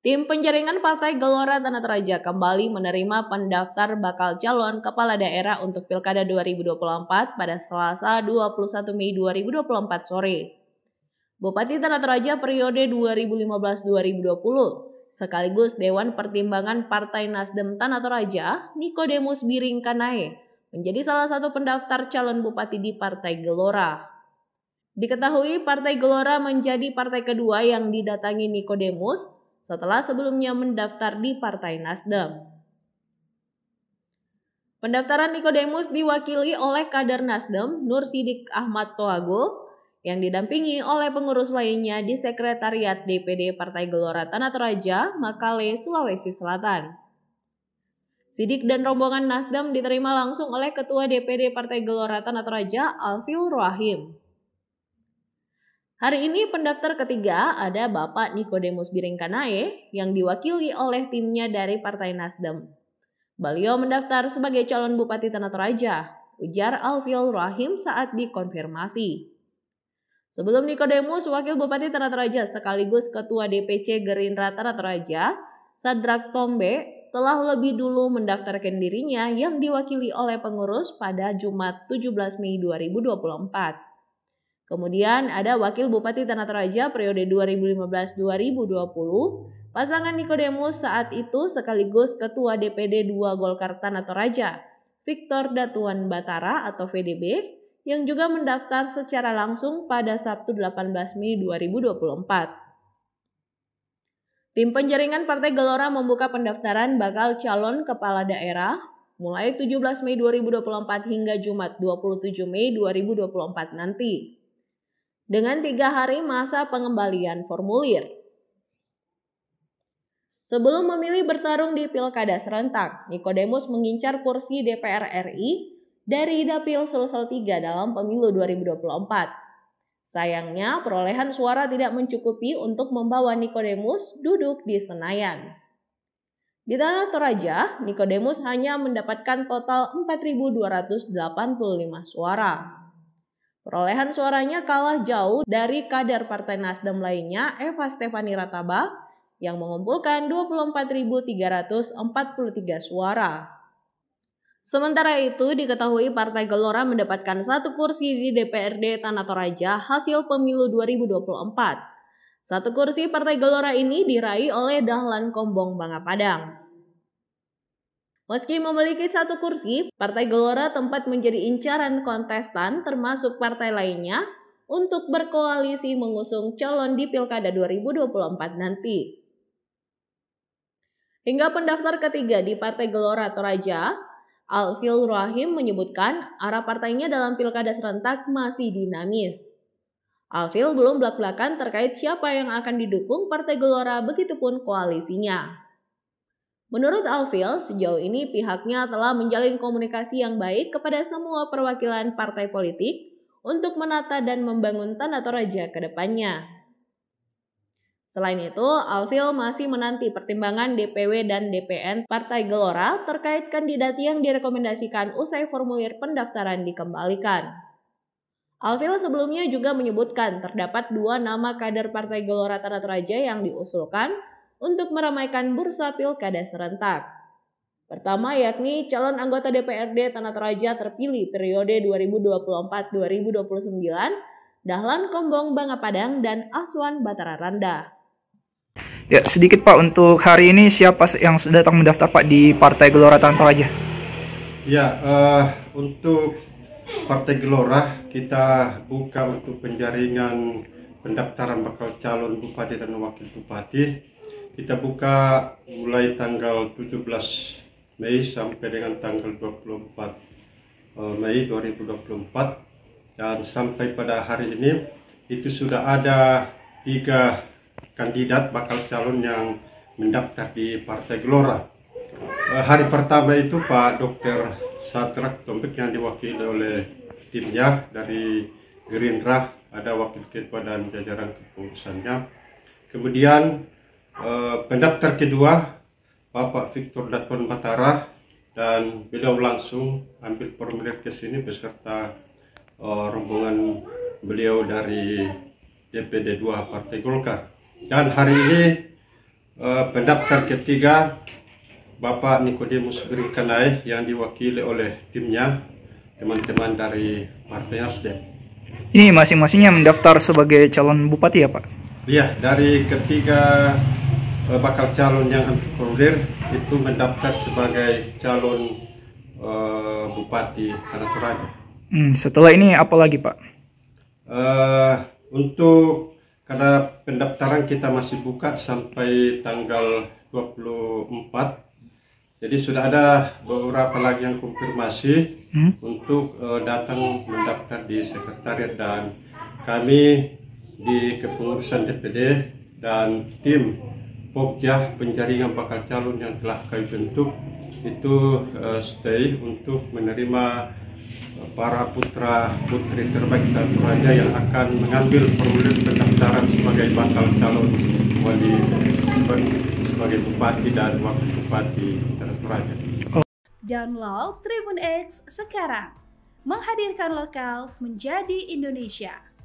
Tim penjaringan Partai Gelora Tanah Toraja kembali menerima pendaftar bakal calon kepala daerah untuk Pilkada 2024 pada Selasa 21 Mei 2024 sore. Bupati Tanah Toraja periode 2015-2020 sekaligus Dewan Pertimbangan Partai Nasdem Tanah Toraja, Nikodemus Biring Kanae, menjadi salah satu pendaftar calon bupati di Partai Gelora. Diketahui Partai Gelora menjadi partai kedua yang didatangi Nikodemus setelah sebelumnya mendaftar di Partai Nasdem. Pendaftaran Nikodemus diwakili oleh kader Nasdem Nur Sidik Ahmad Toago yang didampingi oleh pengurus lainnya di Sekretariat DPD Partai Gelora Tanah Toraja, Makale, Sulawesi Selatan. Sidik dan rombongan Nasdem diterima langsung oleh Ketua DPD Partai Gelora Tanah Toraja, Alfil Rahim. Hari ini pendaftar ketiga ada Bapak Nikodemus Biringkanae yang diwakili oleh timnya dari Partai Nasdem. Beliau mendaftar sebagai calon Bupati Tanah Toraja, ujar Alfil Rahim saat dikonfirmasi. Sebelum Nikodemus, Wakil Bupati Tanah Toraja sekaligus Ketua DPC Gerindra Tanah Toraja, Sadrak Tombe, telah lebih dulu mendaftarkan dirinya yang diwakili oleh pengurus pada Jumat 17 Mei 2024. Kemudian ada Wakil Bupati Tanah Toraja periode 2015-2020, pasangan Nikodemus saat itu sekaligus Ketua DPD 2 Golkar Tanah Toraja, Victor Datuan Batara atau VDB, yang juga mendaftar secara langsung pada Sabtu 18 Mei 2024. Tim penjaringan Partai Gelora membuka pendaftaran bakal calon kepala daerah mulai 17 Mei 2024 hingga Jumat 27 Mei 2024 nanti dengan tiga hari masa pengembalian formulir. Sebelum memilih bertarung di pilkada serentak, Nikodemus mengincar kursi DPR RI dari Dapil Sulsel 3 dalam pemilu 2024. Sayangnya, perolehan suara tidak mencukupi untuk membawa Nikodemus duduk di Senayan. Di tanah Toraja, Nikodemus hanya mendapatkan total 4.285 suara. Perolehan suaranya kalah jauh dari kader Partai Nasdem lainnya Eva Stefani Rataba yang mengumpulkan 24.343 suara. Sementara itu, diketahui Partai Gelora mendapatkan satu kursi di DPRD Tanah Toraja hasil pemilu 2024. Satu kursi Partai Gelora ini diraih oleh Dahlan Kombong Banga Padang. Meski memiliki satu kursi, Partai Gelora tempat menjadi incaran kontestan termasuk partai lainnya untuk berkoalisi mengusung calon di Pilkada 2024 nanti. Hingga pendaftar ketiga di Partai Gelora Toraja, Alfil Rahim menyebutkan arah partainya dalam Pilkada serentak masih dinamis. Alfil belum belak-belakan terkait siapa yang akan didukung Partai Gelora begitupun koalisinya. Menurut Alfil, sejauh ini pihaknya telah menjalin komunikasi yang baik kepada semua perwakilan partai politik untuk menata dan membangun tanda Toraja ke depannya. Selain itu, Alfil masih menanti pertimbangan DPW dan DPN Partai Gelora terkait kandidat yang direkomendasikan usai formulir pendaftaran dikembalikan. Alfil sebelumnya juga menyebutkan terdapat dua nama kader Partai Gelora Tanah Toraja yang diusulkan – untuk meramaikan bursa pilkada serentak. Pertama yakni calon anggota DPRD Tanah Toraja terpilih periode 2024-2029, Dahlan Kombong Banga Padang dan Aswan Batara Randa. Ya, sedikit Pak untuk hari ini siapa yang sudah datang mendaftar Pak di Partai Gelora Tanah Toraja? Ya, uh, untuk Partai Gelora kita buka untuk penjaringan pendaftaran bakal calon bupati dan wakil bupati kita buka mulai tanggal 17 Mei sampai dengan tanggal 24 eh, Mei 2024 dan sampai pada hari ini itu sudah ada tiga kandidat bakal calon yang mendaftar di Partai Gelora. Eh, hari pertama itu Pak Dr. Satrak Tompik yang diwakili oleh timnya dari Gerindra, ada wakil ketua dan jajaran kepengurusannya. Kemudian Eh, pendaftar kedua Bapak Victor Datuan Batara dan beliau langsung ambil formulir ke sini beserta uh, rombongan beliau dari DPD 2 Partai Golkar dan hari ini uh, pendaftar ketiga Bapak Nikodemus Brinkanai yang diwakili oleh timnya teman-teman dari Partai Nasdem. Ini masing-masingnya mendaftar sebagai calon bupati ya Pak? Iya, dari ketiga Eh, bakal calon yang anti korulir itu mendaftar sebagai calon uh, bupati Tanah Toraja. Hmm, setelah ini apa lagi Pak? Uh, untuk karena pendaftaran kita masih buka sampai tanggal 24 jadi sudah ada beberapa lagi yang konfirmasi hmm? untuk uh, datang mendaftar di sekretariat dan kami di kepengurusan DPD dan tim Pokjah penjaringan bakal calon yang telah kami bentuk itu uh, stay untuk menerima eh, para putra putri terbaik dan raja yang akan mengambil formulir pendaftaran sebagai bakal calon wali sebagai bupati dan wakil bupati dan Download Tribun X sekarang menghadirkan lokal menjadi Indonesia.